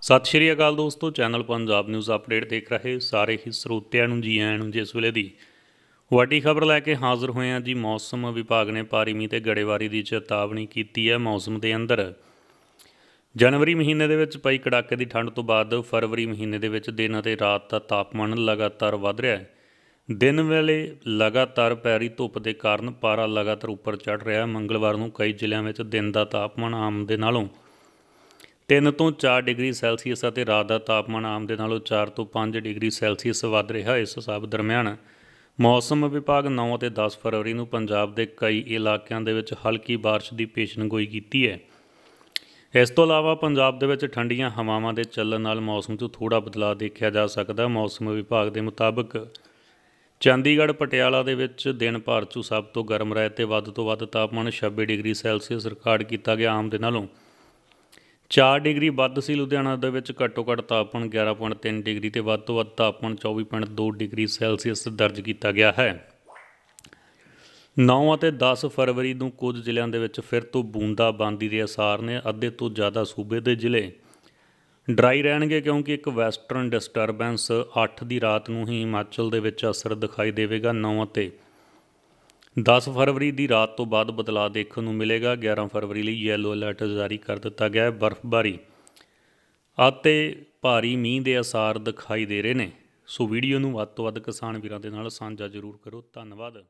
ਸਤਿ ਸ਼੍ਰੀ ਅਕਾਲ ਦੋਸਤੋ channel Punjab news update ਦੇਖ ਰਹੇ ਸਾਰੇ ਹੀ ਸਰੋਤਿਆਂ ਨੂੰ ਜੀ ਆਇਆਂ ਨੂੰ ਜਿਸ ਵੇਲੇ ਦੀ ਵੱਡੀ ਖਬਰ ਲੈ ਕੇ ਹਾਜ਼ਰ ਹੋਏ ਹਾਂ ਜੀ ਮੌਸਮ ਵਿਭਾਗ ਨੇ ਭਾਰੀ ਮੀਂਹ ਤੇ ਗੜੇਵਾਰੀ ਦੀ ਚੇਤਾਵਨੀ ਕੀਤੀ ਹੈ ਮੌਸਮ ਦੇ ਅੰਦਰ ਜਨਵਰੀ ਮਹੀਨੇ ਦੇ ਵਿੱਚ ਪਈ ਕੜਾਕੇ ਦੀ ਠੰਡ ਤੋਂ ਬਾਅਦ ਫਰਵਰੀ ਮਹੀਨੇ ਦੇ ਵਿੱਚ ਦਿਨ ਅਤੇ ਰਾਤ ਦਾ ਤਾਪਮਾਨ ਲਗਾਤਾਰ ਵਧ ਰਿਹਾ ਹੈ ਦਿਨ ਵੇਲੇ ਲਗਾਤਾਰ ਪੈਰੀ ਧੁੱਪ ਦੇ ਕਾਰਨ ਪਾਰਾ ਲਗਾਤਾਰ ਉੱਪਰ ਚੜ ਰਿਹਾ ਹੈ ਮੰਗਲਵਾਰ ਨੂੰ ਕਈ ਜ਼ਿਲ੍ਹਿਆਂ ਵਿੱਚ ਦਿਨ ਦਾ ਤਾਪਮਾਨ ਆਮ ਦੇ ਨਾਲੋਂ 3 ਤੋਂ 4 ਡਿਗਰੀ ਸੈਲਸੀਅਸ ਅਤੇ ਰਾਤ ਦਾ ਤਾਪਮਾਨ ਆਮ ਦੇ ਨਾਲੋਂ 4 ਤੋਂ 5 ਡਿਗਰੀ ਸੈਲਸੀਅਸ ਵੱਧ ਰਿਹਾ ਇਸ ਹਿਸਾਬ ਦਰਮਿਆਨ ਮੌਸਮ ਵਿਭਾਗ 9 ਅਤੇ 10 ਫਰਵਰੀ ਨੂੰ ਪੰਜਾਬ ਦੇ ਕਈ ਇਲਾਕਿਆਂ ਦੇ ਵਿੱਚ ਹਲਕੀ بارش ਦੀ ਪੇਸ਼ਨਗੋਈ ਕੀਤੀ ਹੈ ਇਸ ਤੋਂ ਇਲਾਵਾ ਪੰਜਾਬ ਦੇ ਵਿੱਚ ਠੰਡੀਆਂ ਹਵਾਵਾਂ ਦੇ ਚੱਲਣ ਨਾਲ ਮੌਸਮ 'ਚ ਥੋੜਾ ਬਦਲਾਅ ਦੇਖਿਆ ਜਾ ਸਕਦਾ ਮੌਸਮ ਵਿਭਾਗ ਦੇ ਮੁਤਾਬਕ ਚੰਡੀਗੜ੍ਹ ਪਟਿਆਲਾ ਦੇ ਵਿੱਚ ਦਿਨ ਭਰ 'ਚ ਸਭ ਤੋਂ ਗਰਮ ਰਹਿ ਤੇ ਵੱਧ ਤੋਂ ਵੱਧ ਤਾਪਮਾਨ 26 ਡਿਗਰੀ ਸੈਲਸੀਅਸ ਰਿਕਾਰਡ ਕੀਤਾ ਗਿਆ ਆਮ ਦੇ ਨਾਲੋਂ 4 ਡਿਗਰੀ ਵੱਧ ਸੀ ਲੁਧਿਆਣਾ ਦੇ ਵਿੱਚ ਘੱਟੋ ਘੱਟ ਤਾਪਮਾਨ 11.3 ਡਿਗਰੀ ਤੇ ਵੱਧ ਤੋਂ ਵੱਧ ਤਾਪਮਾਨ 24.2 ਡਿਗਰੀ ਸੈਲਸੀਅਸ ਦਰਜ ਕੀਤਾ ਗਿਆ ਹੈ 9 ਅਤੇ 10 ਫਰਵਰੀ ਨੂੰ ਕੁਝ ਜ਼ਿਲ੍ਹਿਆਂ ਦੇ ਵਿੱਚ ਫਿਰ ਤੋਂ ਬੂੰਦਾਬਾਂਦੀ ਦੇ ਅਸਾਰ ਨੇ ਅੱਧੇ ਤੋਂ ਜ਼ਿਆਦਾ ਸੂਬੇ ਦੇ ਜ਼ਿਲ੍ਹੇ ਡਰਾਈ ਰਹਿਣਗੇ ਕਿਉਂਕਿ ਇੱਕ ਵੈਸਟਰਨ ਡਿਸਟਰਬੈਂਸ 8 ਦੀ ਰਾਤ ਨੂੰ ਹੀ ਹਿਮਾਚਲ ਦੇ ਵਿੱਚ ਅਸਰ ਦਿਖਾਈ ਦੇਵੇਗਾ 9 ਅਤੇ 10 ਫਰਵਰੀ ਦੀ ਰਾਤ ਤੋਂ ਬਾਅਦ ਬਦਲਾਅ ਦੇਖਣ ਨੂੰ ਮਿਲੇਗਾ 11 ਫਰਵਰੀ ਲਈ ਯੈਲੋ ਅਲਰਟ ਜਾਰੀ ਕਰ ਦਿੱਤਾ ਗਿਆ ਹੈ ਬਰਫ਼ਬਾਰੀ ਅਤੇ ਭਾਰੀ ਮੀਂਹ ਦੇ ਅਸਾਰ ਦਿਖਾਈ ਦੇ ਰਹੇ ਨੇ ਸੋ ਵੀਡੀਓ ਨੂੰ ਵੱਧ ਤੋਂ ਵੱਧ ਕਿਸਾਨ ਵੀਰਾਂ ਦੇ ਨਾਲ ਸਾਂਝਾ ਜ਼ਰੂਰ ਕਰੋ ਧੰਨਵਾਦ